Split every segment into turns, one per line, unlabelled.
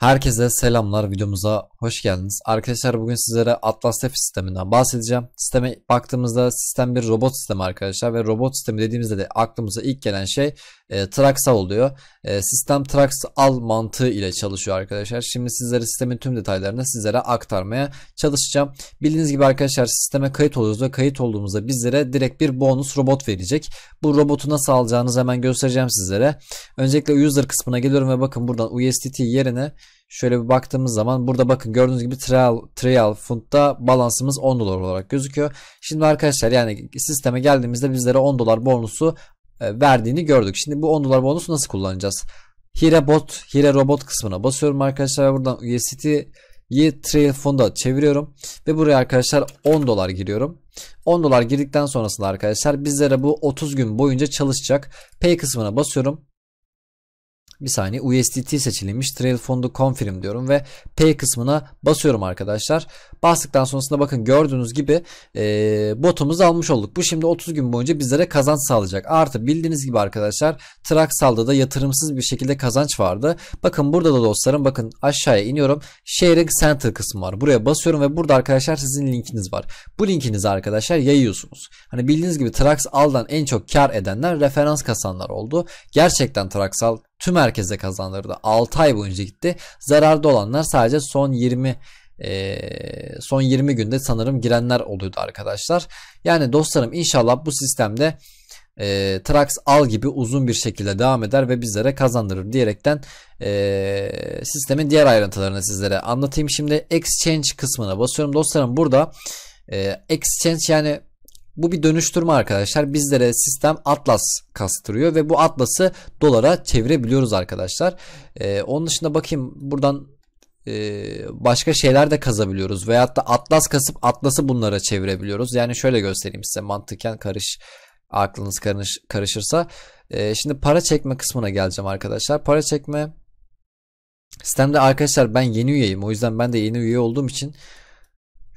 Herkese selamlar videomuza hoş geldiniz. Arkadaşlar bugün sizlere Atlas F sisteminden bahsedeceğim. Sisteme baktığımızda sistem bir robot sistemi arkadaşlar ve robot sistemi dediğimizde de aklımıza ilk gelen şey e, Trax'a oluyor. E, sistem Trax al mantığı ile çalışıyor arkadaşlar. Şimdi sizlere sistemin tüm detaylarını sizlere aktarmaya çalışacağım. Bildiğiniz gibi arkadaşlar sisteme kayıt olduğumuzda kayıt olduğumuzda bizlere direkt bir bonus robot verecek. Bu robotu nasıl alacağınızı hemen göstereceğim sizlere. Öncelikle user kısmına geliyorum ve bakın buradan USDT yerine Şöyle bir baktığımız zaman burada bakın gördüğünüz gibi trial, trial fundda balansımız 10 dolar olarak gözüküyor. Şimdi arkadaşlar yani sisteme geldiğimizde bizlere 10 dolar bonusu e, verdiğini gördük. Şimdi bu 10 dolar bonusu nasıl kullanacağız? Hire bot, hire robot kısmına basıyorum arkadaşlar. ve Buradan USDT'yi trail fund'a çeviriyorum. Ve buraya arkadaşlar 10 dolar giriyorum. 10 dolar girdikten sonrasında arkadaşlar bizlere bu 30 gün boyunca çalışacak. Pay kısmına basıyorum bir saniye USDT seçilmiş trail fondu confirm diyorum ve pay kısmına basıyorum arkadaşlar. Bastıktan sonrasında bakın gördüğünüz gibi e, botumuzu almış olduk. Bu şimdi 30 gün boyunca bizlere kazanç sağlayacak. Artı bildiğiniz gibi arkadaşlar Traxal'da da yatırımsız bir şekilde kazanç vardı. Bakın burada da dostlarım bakın aşağıya iniyorum. Sharing Center kısmı var. Buraya basıyorum ve burada arkadaşlar sizin linkiniz var. Bu linkinizi arkadaşlar yayıyorsunuz. Hani bildiğiniz gibi Traxal'dan en çok kar edenler referans kasanlar oldu. Gerçekten Traxal tüm herkese kazandırdı. 6 ay boyunca gitti. Zararda olanlar sadece son 20 e, son 20 günde sanırım girenler oluyordu arkadaşlar. Yani dostlarım inşallah bu sistemde e, Trax al gibi uzun bir şekilde devam eder ve bizlere kazandırır diyerekten e, sistemin diğer ayrıntılarını sizlere anlatayım. Şimdi exchange kısmına basıyorum. Dostlarım burada e, exchange yani bu bir dönüştürme arkadaşlar. Bizlere sistem Atlas kastırıyor ve bu Atlas'ı dolara çevirebiliyoruz arkadaşlar. Ee, onun dışında bakayım buradan e, başka şeyler de kazabiliyoruz. Veyahut da Atlas kasıp Atlas'ı bunlara çevirebiliyoruz. Yani şöyle göstereyim size mantıken karış aklınız karış, karışırsa. E, şimdi para çekme kısmına geleceğim arkadaşlar. Para çekme sistemde arkadaşlar ben yeni üyeyim. O yüzden ben de yeni üye olduğum için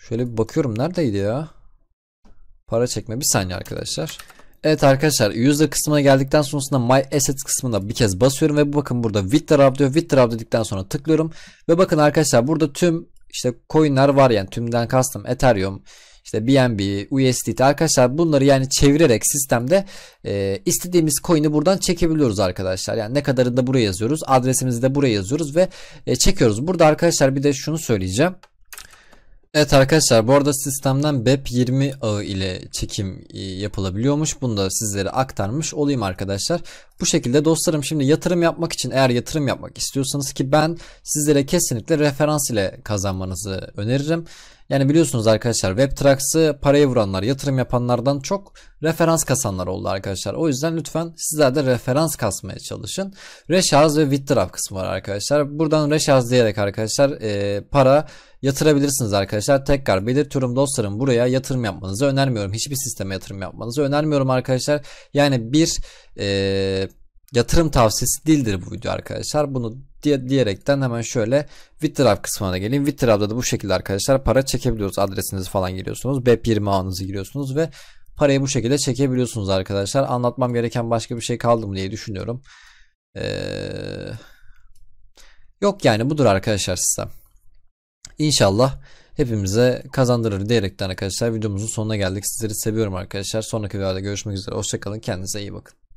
şöyle bir bakıyorum neredeydi ya? Para çekme. Bir saniye arkadaşlar. Evet arkadaşlar yüzde kısmına geldikten sonrasında My Assets kısmına bir kez basıyorum ve bakın burada Withdraw diyor. Withdraw dedikten sonra tıklıyorum ve bakın arkadaşlar burada tüm işte coin'ler var yani tümden kastım Ethereum, işte BNB, USDT arkadaşlar bunları yani çevirerek sistemde e, istediğimiz coin'i buradan çekebiliyoruz arkadaşlar. Yani ne kadarını da buraya yazıyoruz, adresimizi de buraya yazıyoruz ve e, çekiyoruz. Burada arkadaşlar bir de şunu söyleyeceğim. Evet arkadaşlar bu arada sistemden BEP20 ağı ile çekim e, yapılabiliyormuş. Bunu da sizlere aktarmış olayım arkadaşlar. Bu şekilde dostlarım şimdi yatırım yapmak için eğer yatırım yapmak istiyorsanız ki ben sizlere kesinlikle referans ile kazanmanızı öneririm. Yani biliyorsunuz arkadaşlar WebTrax'ı paraya vuranlar, yatırım yapanlardan çok referans kasanlar oldu arkadaşlar. O yüzden lütfen sizler de referans kasmaya çalışın. Reşarj ve Withdraw kısmı var arkadaşlar. Buradan reşarj diyerek arkadaşlar e, para yatırabilirsiniz arkadaşlar. Tekrar belirtiyorum dostlarım buraya yatırım yapmanızı önermiyorum. Hiçbir sisteme yatırım yapmanızı önermiyorum arkadaşlar. Yani bir e, yatırım tavsiyesi değildir bu video arkadaşlar. Bunu diye, diyerekten hemen şöyle Withdraw kısmına geleyim. Withdraw'da da bu şekilde arkadaşlar para çekebiliyoruz. Adresinizi falan giriyorsunuz. BEP20 ağınızı giriyorsunuz ve parayı bu şekilde çekebiliyorsunuz arkadaşlar. Anlatmam gereken başka bir şey kaldı mı diye düşünüyorum. Ee, yok yani budur arkadaşlar sistem. İnşallah hepimize kazandırır diyerekten arkadaşlar videomuzun sonuna geldik. Sizleri seviyorum arkadaşlar. Sonraki videoda görüşmek üzere. Hoşçakalın. Kendinize iyi bakın.